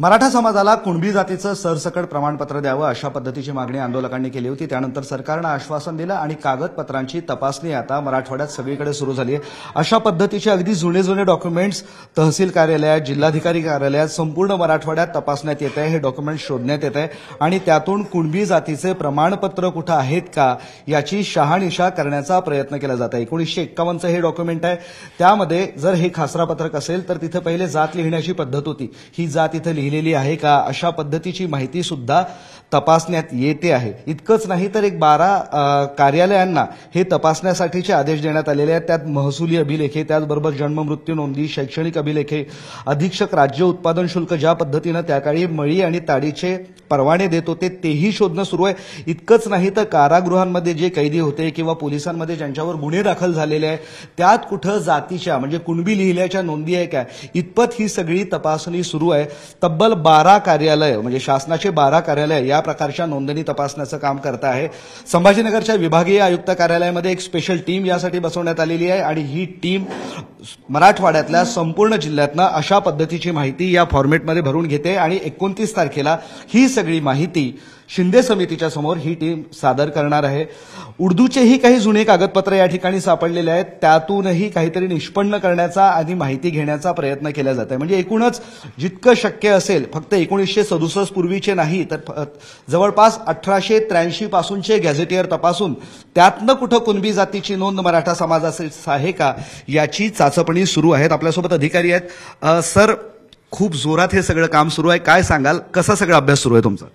मराठा समाजाला कुणबी जातीचं सरसकट प्रमाणपत्र द्यावं अशा पद्धतीची मागणी आंदोलकांनी केली होती त्यानंतर सरकारनं आश्वासन दिलं आणि कागदपत्रांची तपासणी आता मराठवाड्यात सगळीकडे सुरू झाली आहे अशा पद्धतीचे अगदी जुने जुने डॉक्युमेंट्स तहसील कार्यालयात जिल्हाधिकारी कार्यालयात संपूर्ण मराठवाड्यात तपासण्यात येत आहे हे डॉक्युमेंट शोधण्यात येत आहे आणि त्यातून कुणबी जातीचे प्रमाणपत्र कुठं आहेत का याची शहानिशा करण्याचा प्रयत्न केला जात आहे एकोणीसशे एक्कावन्नचं हे डॉक्युमेंट आहे त्यामध्ये जर हे खासरापत्रक असेल तर तिथं पहिले जात लिहिण्याची पद्धत होती ही जात इथं लिहिलेली आहे का अशा पद्धतीची माहिती सुद्धा तपासण्यात येते आहे इतकंच नाही तर एक बारा कार्यालयांना हे तपासण्यासाठीचे आदेश देण्यात आलेले आहेत त्यात महसुली अभिलेखे त्याचबरोबर जन्ममृत्यू नोंदी शैक्षणिक अभिलेखे अधीक्षक राज्य उत्पादन शुल्क ज्या पद्धतीनं त्या काळी मळी आणि ताडीचे परवाने देत होते तेही शोधणं सुरू आहे इतकंच नाही तर कारागृहांमध्ये जे कैदी होते किंवा पोलिसांमध्ये ज्यांच्यावर गुन्हे दाखल झालेले आहेत त्यात कुठं जातीच्या म्हणजे कुणबी लिहिल्याच्या नोंदी आहे काय इतपत ही सगळी तपासणी सुरू आहे तब्बल बारा कार्यालय म्हणजे शासनाचे बारा कार्यालय या प्रकारच्या नोंदणी तपासण्याचं काम करत आहे संभाजीनगरच्या विभागीय आयुक्त कार्यालयामध्ये एक स्पेशल टीम यासाठी बसवण्यात आलेली आहे आणि ही टीम मराठवाड्यातल्या संपूर्ण जिल्ह्यातनं अशा पद्धतीची माहिती या फॉर्मेटमध्ये भरून घेते आणि एकोणतीस तारखेला ही सगळी माहिती शिंदे समितीच्या समोर ही टीम सादर करणार आहे उर्दूचेही काही जुने कागदपत्र या ठिकाणी सापडलेले आहेत त्यातूनही काहीतरी निष्पन्न करण्याचा आणि माहिती घेण्याचा प्रयत्न केला जात आहे म्हणजे एकूणच जितकं शक्य असेल फक्त एकोणीसशे सदुसष्ट पूर्वीचे नाही तर जवळपास अठराशे त्र्याऐंशी पासूनचे गॅझेटियर तपासून त्यातनं कुठं कुणबी जातीची नोंद मराठा समाजाचे आहे का याची चाचपणी सुरू आहेत आपल्यासोबत अधिकारी आहेत सर खूप जोरात हे सगळं काम सुरू आहे काय सांगाल कसा सगळा अभ्यास सुरू आहे तुमचा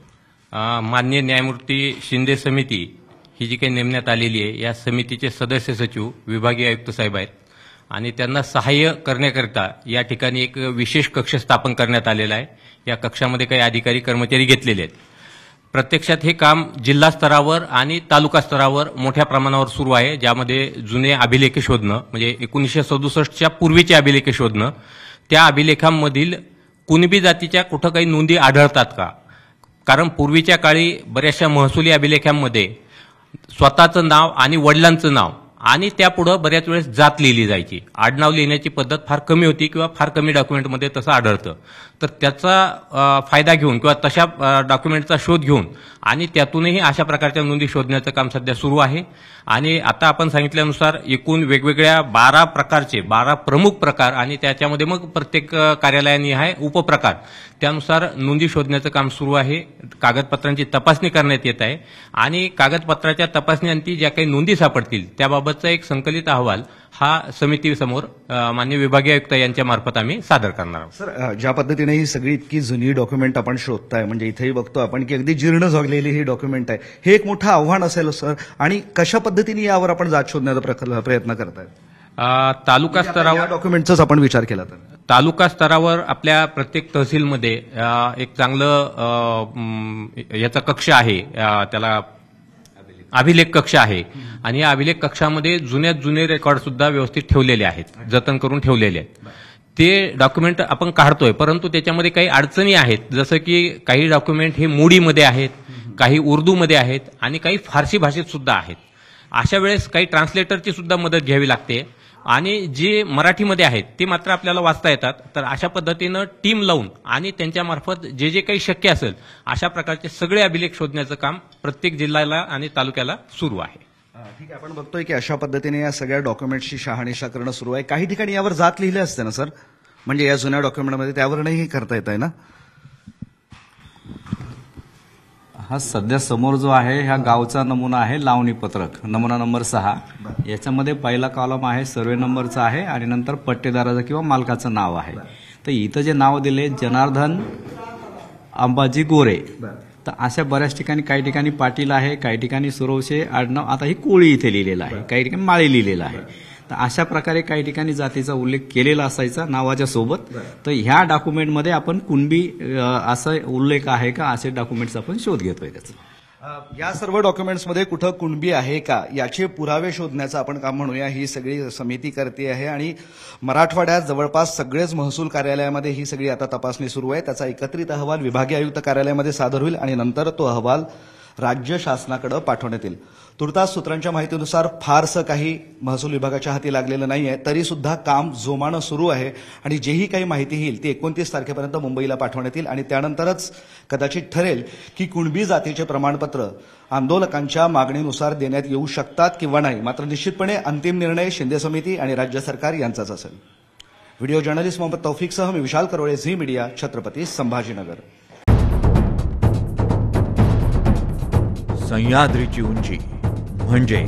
मान्य न्यायमूर्ती शिंदे समिती ही जी काही नेमण्यात आलेली आहे या समितीचे सदस्य सचिव विभागीय आयुक्त साहेब आहेत आणि त्यांना सहाय्य करण्याकरिता या ठिकाणी एक विशेष कक्ष स्थापन करण्यात आलेला आहे या कक्षामध्ये काही अधिकारी कर्मचारी घेतलेले आहेत प्रत्यक्षात हे काम जिल्हा स्तरावर आणि तालुका स्तरावर मोठ्या प्रमाणावर सुरू आहे ज्यामध्ये जुने अभिलेखे शोधणं म्हणजे एकोणीसशे सदुसष्टच्या पूर्वीचे अभिलेखे शोधणं त्या अभिलेखांमधील कुणबी जातीच्या कुठं काही नोंदी आढळतात का कारण पूर्वीच्या काळी बऱ्याचशा महसुली अभिलेखांमध्ये स्वतःचं नाव आणि वडिलांचं नाव आणि त्यापुढं बऱ्याच वेळेस जात लिहिली जायची आडनाव लिहिण्याची पद्धत फार कमी होती किंवा फार कमी डॉक्युमेंटमध्ये तसं आढळतं तर त्याचा फायदा घेऊन किंवा तशा डॉक्युमेंटचा शोध घेऊन आणि त्यातूनही अशा प्रकारच्या नोंदी शोधण्याचं काम सध्या सुरू आहे आणि आता आपण सांगितल्यानुसार एकूण वेगवेगळ्या बारा प्रकारचे बारा प्रमुख प्रकार आणि त्याच्यामध्ये मग प्रत्येक कार्यालयाने आहे उपप्रकार त्यानुसार नोंदी शोधण्याचं काम सुरू आहे कागदपत्रांची तपासणी करण्यात येत आहे आणि कागदपत्राच्या तपासणीअंती ज्या काही नोंदी सापडतील त्याबाबत एक संकलित अहवाल हा समितीसमोर मान्य विभागीय आयुक्त यांच्या मार्फत आम्ही सादर करणार आहोत सर ज्या पद्धतीने ही सगळी इतकी जुनी डॉक्युमेंट आपण शोधताय म्हणजे इथेही बघतो आपण की अगदी जीर्ण झोगलेली ही डॉक्युमेंट आहे हे एक मोठं आव्हान असेल हो, सर आणि कशा पद्धतीने यावर आपण जात शोधण्याचा प्रयत्न करतायत तालुका म्हणजे स्तरावर डॉक्युमेंटचाच आपण विचार केला तर तालुका स्तरावर आपल्या प्रत्येक तहसीलमध्ये एक चांगलं याचा कक्ष आहे त्याला अभिलेख कक्ष आहे आणि या अभिलेख कक्षामध्ये जुन्यात जुने रेकॉर्ड सुद्धा व्यवस्थित ठेवलेले आहेत जतन करून ठेवलेले आहेत ते डॉक्युमेंट आपण काढतोय परंतु त्याच्यामध्ये काही अडचणी आहेत जसं की काही डॉक्युमेंट हे मोडीमध्ये आहेत काही उर्दूमध्ये आहेत आणि काही फारसी भाषेत सुद्धा आहेत अशा वेळेस काही ट्रान्सलेटरची सुद्धा मदत घ्यावी लागते आणि जे मराठीमध्ये आहेत ते मात्र आपल्याला वाचता येतात तर अशा पद्धतीनं टीम लावून आणि त्यांच्यामार्फत जे जे काही शक्य असेल अशा प्रकारचे सगळे अभिलेख शोधण्याचं काम प्रत्येक जिल्ह्याला आणि तालुक्याला सुरू आहे ठीक आहे आपण बघतोय की अशा पद्धतीने या सगळ्या डॉक्युमेंट्सची शहानिशा करणं सुरू आहे काही ठिकाणी यावर जात लिहिले असते ना सर म्हणजे या जुन्या डॉक्युमेंटमध्ये त्यावर नाही करता येत आहे ना हा सध्या समोर जो आहे ह्या गावचा नमुना आहे लावणी पत्रक नमुना नंबर सहा याच्यामध्ये पहिला कॉलम आहे सर्वे नंबरचा आहे आणि नंतर पट्टेदाराचं किंवा मालकाचं नाव आहे तर इथं जे नाव दिले जनार्दन अंबाजी गोरे तर अशा बऱ्याच ठिकाणी काही ठिकाणी पाटील आहे काही ठिकाणी सुरवशे आडनाव आता ही कोळी इथे लिहिलेलं आहे काही ठिकाणी माळी लिहिलेलं आहे तर अशा प्रकारे काही ठिकाणी जातीचा उल्लेख केलेला असायचा नावाच्या सोबत तर ह्या डॉक्युमेंटमध्ये आपण कुणबी असा उल्लेख आहे का असे डॉक्युमेंट्स आपण शोध घेतोय त्याचा या सर्व डॉक्युमेंट्समध्ये कुठं कुणबी आहे का याचे पुरावे शोधण्याचं आपण काम म्हणूया ही सगळी समिती करते आहे आणि मराठवाड्यात जवळपास सगळेच महसूल कार्यालयामध्ये ही सगळी आता तपासणी सुरू आहे त्याचा एकत्रित अहवाल विभागीय आयुक्त कार्यालयामध्ये सादर होईल आणि नंतर तो अहवाल राज्य शासनाकडे पाठवण्यात येईल तुर्तास सूत्रांच्या माहितीनुसार फारसं काही महसूल विभागाच्या हाती लागलेलं नाही आहे तरीसुद्धा काम जोमानं सुरू आहे आणि जेही काही माहिती येईल ती एकोणतीस तारखेपर्यंत मुंबईला पाठवण्यात येईल आणि त्यानंतरच कदाचित ठरेल की कुणबी जातीचे प्रमाणपत्र आंदोलकांच्या मागणीनुसार देण्यात येऊ शकतात किंवा नाही मात्र निश्चितपणे अंतिम निर्णय शिंदे समिती आणि राज्य सरकार यांचाच असेल व्हिडिओ जर्नलिस्ट मोहम्मद तौफिकसह मी विशाल करोळे झी मीडिया छत्रपती संभाजीनगर सह्याद्रीची उंची म्हणजे